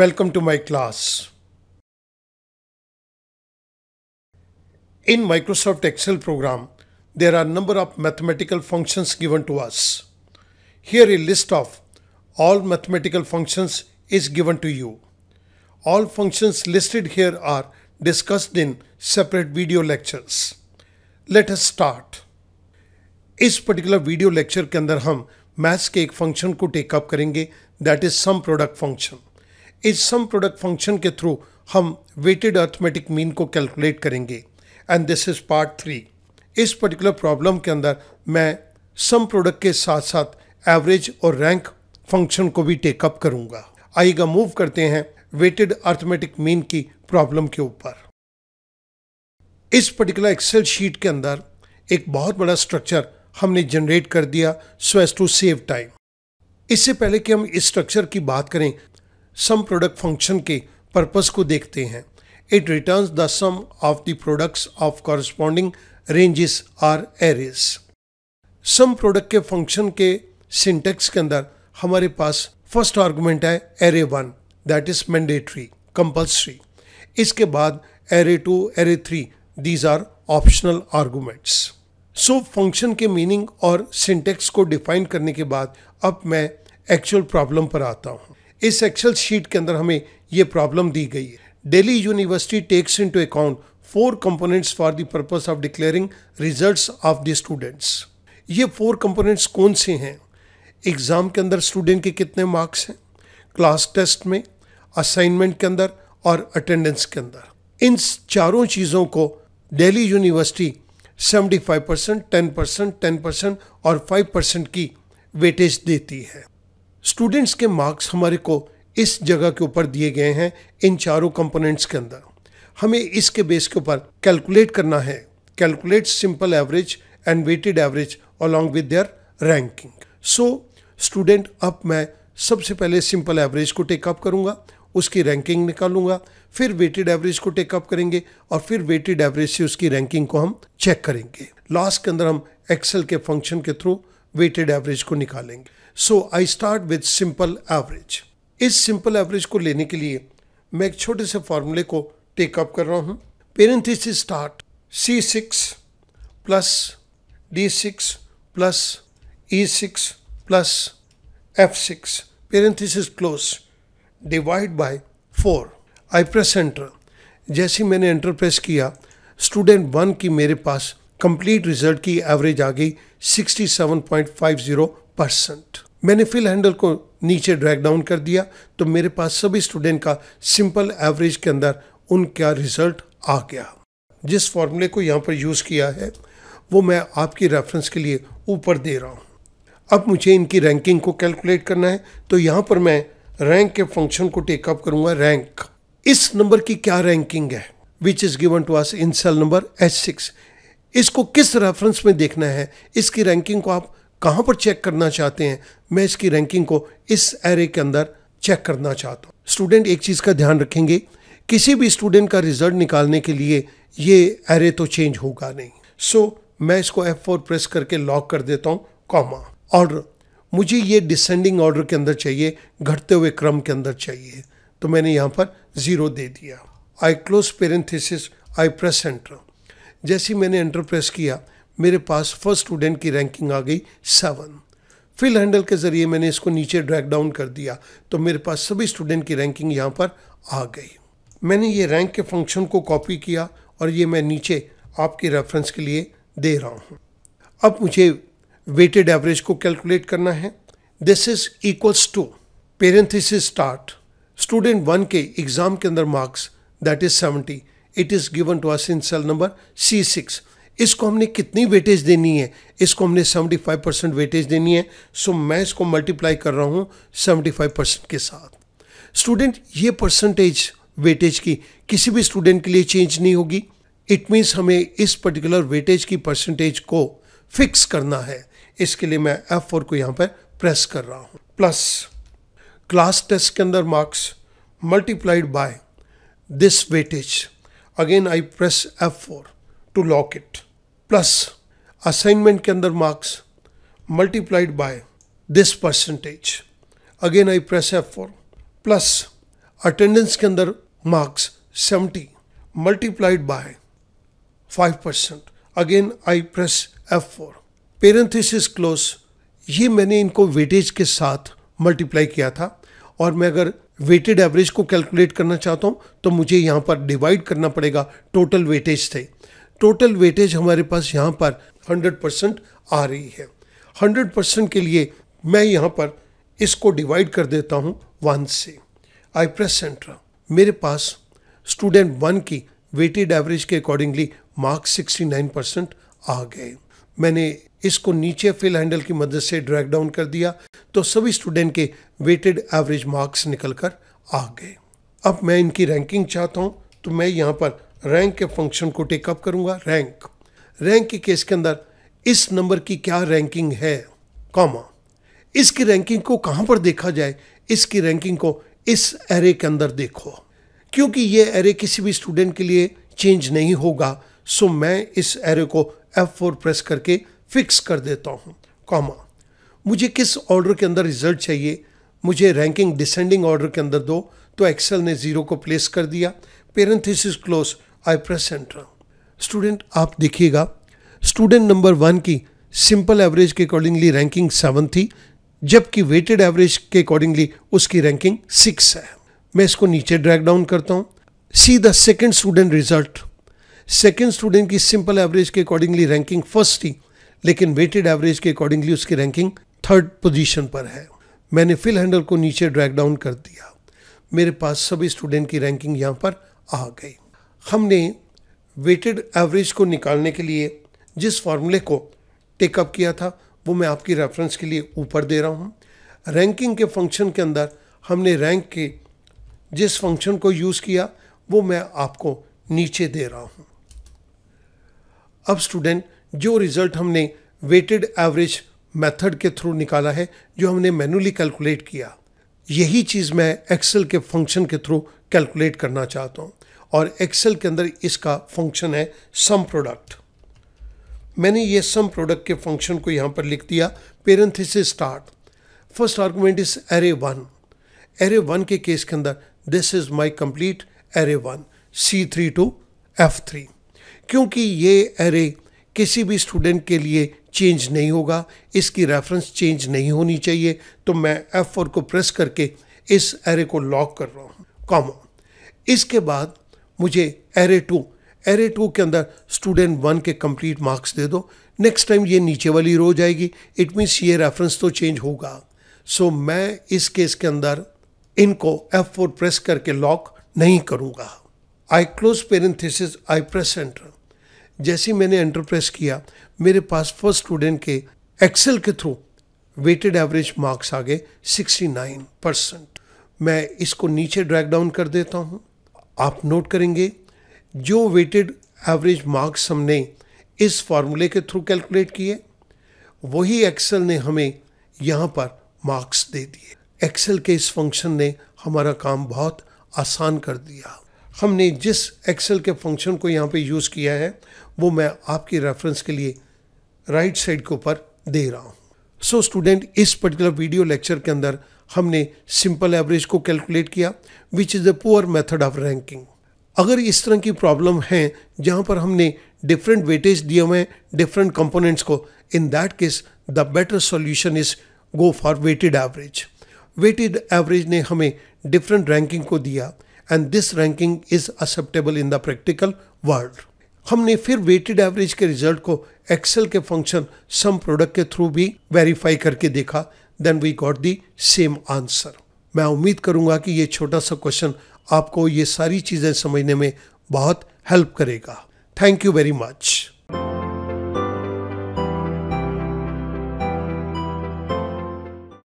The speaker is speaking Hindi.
Welcome to my class. In Microsoft Excel program, there are number of mathematical functions given to us. Here a list of all mathematical functions is given to you. All functions listed here are discussed in separate video lectures. Let us start. इस particular video lecture, के अंदर हम maths के एक function को up करेंगे that is sum product function. इस सम प्रोडक्ट फंक्शन के थ्रू हम वेटेड अर्थमेटिक मीन को कैलकुलेट करेंगे and this is part three इस पर्टिकुलर प्रॉब्लम के अंदर मैं सम प्रोडक्ट के साथ साथ एवरेज और रैंक फंक्शन को भी टेकअप करूंगा आइएगा मूव करते हैं वेटेड अर्थमेटिक मीन की प्रॉब्लम के ऊपर इस पर्टिकुलर एक्सेल शीट के अंदर एक बहुत बड़ा स्ट्रक्चर हमने जनरेट कर दिया so as to save time इससे पहले कि हम इस स्ट्रक्चर की बात करें सम प्रोडक्ट फंक्शन के पर्पस को देखते हैं it returns the sum of the products of corresponding ranges or arrays sum product के फंक्शन के सिंटेक्स के अंदर हमारे पास फर्स्ट आर्गूमेंट है array one that is mandatory compulsory इसके बाद array two array three these are optional arguments so function के मीनिंग और सिंटेक्स को डिफाइन करने के बाद अब मैं एक्चुअल प्रॉब्लम पर आता हूँ इस एक्सेल शीट के अंदर हमें ये प्रॉब्लम दी गई है Delhi university takes into account four components for the purpose of declaring results of the students ये फोर कंपोनेंट्स कौन से हैं एग्ज़ाम के अंदर स्टूडेंट के कितने मार्क्स हैं क्लास टेस्ट में असाइनमेंट के अंदर और अटेंडेंस के अंदर इन चारों चीज़ों को Delhi university 75 percent ten percent ten percent और 5 परसेंट की वेटेज देती है स्टूडेंट्स के मार्क्स हमारे को इस जगह के ऊपर दिए गए हैं इन चारों कंपोनेंट्स के अंदर हमें इसके बेस के ऊपर कैलकुलेट करना है calculate simple average and weighted average along with their ranking so student अब मैं सबसे पहले सिंपल एवरेज को टेकअप करूंगा उसकी रैंकिंग निकालूंगा फिर वेटेड एवरेज को टेकअप करेंगे और फिर वेटेड एवरेज से उसकी रैंकिंग को हम चेक करेंगे लास्ट के अंदर हम एक्सेल के फंक्शन के थ्रू वेटेड एवरेज को निकालेंगे so I start with simple average इस सिंपल एवरेज को लेने के लिए मैं एक छोटे से फॉर्मूले को टेकअप कर रहा हूँ parenthesis start C six plus D six plus E six plus F six parenthesis close divide by four I press enter जैसे मैंने एंटर प्रेस किया स्टूडेंट वन की मेरे पास कंप्लीट रिजल्ट की एवरेज आ गई 67.50 परसेंट मैंने फिल हैंडल को नीचे ड्रैग डाउन कर दिया तो मेरे पास सभी स्टूडेंट का सिंपल एवरेज के अंदर उनका रिजल्ट आ गया जिस फॉर्मूले को यहाँ पर यूज़ किया है वो मैं आपकी रेफरेंस के लिए ऊपर दे रहा हूँ अब मुझे इनकी रैंकिंग को कैलकुलेट करना है तो यहाँ पर मैं रैंक के फंक्शन को टेकअप करूँगा रैंक इस नंबर की क्या रैंकिंग है which is given to us in cell number H six इसको किस रेफरेंस में देखना है इसकी रैंकिंग को आप कहाँ पर चेक करना चाहते हैं मैं इसकी रैंकिंग को इस एरे के अंदर चेक करना चाहता हूँ स्टूडेंट एक चीज़ का ध्यान रखेंगे किसी भी स्टूडेंट का रिजल्ट निकालने के लिए ये एरे तो चेंज होगा नहीं सो so, मैं इसको F4 प्रेस करके लॉक कर देता हूँ कॉमा ऑर्डर मुझे ये डिसेंडिंग ऑर्डर के अंदर चाहिए घटते हुए क्रम के अंदर चाहिए तो मैंने यहाँ पर ज़ीरो दे दिया I close parenthesis I press enter जैसे मैंने एंटर प्रेस किया मेरे पास फर्स्ट स्टूडेंट की रैंकिंग आ गई सेवन फिल हैंडल के ज़रिए मैंने इसको नीचे ड्रैग डाउन कर दिया तो मेरे पास सभी स्टूडेंट की रैंकिंग यहाँ पर आ गई मैंने ये रैंक के फंक्शन को कॉपी किया और ये मैं नीचे आपके रेफरेंस के लिए दे रहा हूँ अब मुझे वेटेड एवरेज को कैलकुलेट करना है this is equals to parenthesis start student one के एग्ज़ाम के अंदर marks that is seventy it is given to us in cell number C six इसको हमने कितनी वेटेज देनी है इसको हमने 75 परसेंट वेटेज देनी है सो मैं इसको मल्टीप्लाई कर रहा हूँ 75 परसेंट के साथ स्टूडेंट ये परसेंटेज वेटेज की किसी भी स्टूडेंट के लिए चेंज नहीं होगी इट मीन्स हमें इस पर्टिकुलर वेटेज की परसेंटेज को फिक्स करना है इसके लिए मैं एफ फोर को यहाँ पर प्रेस कर रहा हूँ प्लस क्लास टेस्ट के अंदर marks multiplied by this weightage again I press four to lock it plus assignment के अंदर marks multiplied by this percentage again I press F four plus attendance के अंदर marks seventy multiplied by five percent again I press F four parenthesis close ये मैंने इनको वेटेज के साथ मल्टीप्लाई किया था और मैं अगर वेटेड एवरेज को कैलकुलेट करना चाहता हूँ तो मुझे यहाँ पर डिवाइड करना पड़ेगा टोटल वेटेज से टोटल वेटेज हमारे पास यहाँ पर 100 परसेंट आ रही है 100 परसेंट के लिए मैं यहाँ पर इसको डिवाइड कर देता हूँ वन से आई प्रेस सेंट्रा मेरे पास स्टूडेंट वन की वेटेड एवरेज के अकॉर्डिंगली मार्क्स 69 परसेंट आ गए मैंने इसको नीचे फिल हैंडल की मदद से ड्रैग डाउन कर दिया तो सभी स्टूडेंट के वेटेड एवरेज मार्क्स निकल कर आ गए अब मैं इनकी रैंकिंग चाहता हूँ तो मैं यहाँ पर रैंक के फंक्शन को टेकअप करूँगा रैंक रैंक के केस के अंदर इस नंबर की क्या रैंकिंग है कॉमा इसकी रैंकिंग को कहाँ पर देखा जाए इसकी रैंकिंग को इस एरे के अंदर देखो क्योंकि ये एरे किसी भी स्टूडेंट के लिए चेंज नहीं होगा सो मैं इस एरे को F4 प्रेस करके फिक्स कर देता हूँ कॉमा मुझे किस ऑर्डर के अंदर रिजल्ट चाहिए मुझे रैंकिंग डिसेंडिंग ऑर्डर के अंदर दो तो एक्सेल ने ज़ीरो को प्लेस कर दिया parenthesis close I press enter student आप देखिएगा स्टूडेंट नंबर वन की सिंपल एवरेज के अकॉर्डिंगली रैंकिंग सेवन थी जबकि वेटेड एवरेज के अकॉर्डिंगली उसकी रैंकिंग सिक्स है मैं इसको नीचे ड्रैग डाउन करता हूँ see the second student result second student की सिंपल एवरेज के अकॉर्डिंगली रैंकिंग फर्स्ट थी लेकिन वेटेड एवरेज के अकॉर्डिंगली उसकी रैंकिंग थर्ड पोजीशन पर है मैंने फिल हैंडल को नीचे ड्रैग डाउन कर दिया मेरे पास सभी स्टूडेंट की रैंकिंग यहाँ पर आ गई हमने वेटेड एवरेज को निकालने के लिए जिस फार्मूले को टेकअप किया था वो मैं आपकी रेफरेंस के लिए ऊपर दे रहा हूँ रैंकिंग के फंक्शन के अंदर हमने रैंक के जिस फंक्शन को यूज़ किया वो मैं आपको नीचे दे रहा हूँ अब स्टूडेंट जो रिज़ल्ट हमने वेटेड एवरेज मेथड के थ्रू निकाला है जो हमने मैनुअली कैलकुलेट किया यही चीज़ मैं एक्सेल के फंक्शन के थ्रू कैलकुलेट करना चाहता हूँ और एक्सेल के अंदर इसका फंक्शन है सम प्रोडक्ट मैंने ये सम प्रोडक्ट के फंक्शन को यहाँ पर लिख दिया parenthesis start first argument is array one array one के केस के अंदर this is my complete array one C three two F three क्योंकि ये एरे किसी भी स्टूडेंट के लिए चेंज नहीं होगा इसकी रेफरेंस चेंज नहीं होनी चाहिए तो मैं एफ फोर को प्रेस करके इस एरे को लॉक कर रहा हूँ कॉमन इसके बाद मुझे एरे टू एरे टू के अंदर स्टूडेंट वन के कंप्लीट मार्क्स दे दो नेक्स्ट टाइम ये नीचे वाली रो जाएगी इट मीन्स ये रेफरेंस तो चेंज होगा सो so, मैं इस केस के अंदर इनको F4 प्रेस करके लॉक नहीं करूँगा I close parenthesis I press enter जैसे ही मैंने एंटरप्रेस किया मेरे पास फर्स्ट स्टूडेंट के एक्सेल के थ्रू वेटेड एवरेज मार्क्स आ गए 69 परसेंट मैं इसको नीचे ड्रैग डाउन कर देता हूँ आप नोट करेंगे जो वेटेड एवरेज मार्क्स हमने इस फार्मूले के थ्रू कैलकुलेट किए वही एक्सेल ने हमें यहाँ पर मार्क्स दे दिए एक्सेल के इस फंक्शन ने हमारा काम बहुत आसान कर दिया हमने जिस एक्सेल के फंक्शन को यहाँ पे यूज़ किया है वो मैं आपकी रेफरेंस के लिए राइट साइड के ऊपर दे रहा हूँ सो स्टूडेंट इस पर्टिकुलर वीडियो लेक्चर के अंदर हमने सिंपल एवरेज को कैलकुलेट किया which is the poor method of ranking अगर इस तरह की प्रॉब्लम है जहाँ पर हमने डिफरेंट वेटेज दिए हुए हैं डिफरेंट कंपोनेंट्स को in that case the better solution is go for weighted average weighted average ने हमें डिफरेंट रैंकिंग को दिया and this ranking is acceptable in the practical world हमने फिर वेटेड एवरेज के रिजल्ट को एक्सेल के फंक्शन सम प्रोडक्ट के थ्रू भी वेरीफाई करके देखा then we got the same answer मैं उम्मीद करूंगा कि ये छोटा सा क्वेश्चन आपको ये सारी चीज़ें समझने में बहुत हेल्प करेगा थैंक यू वेरी मच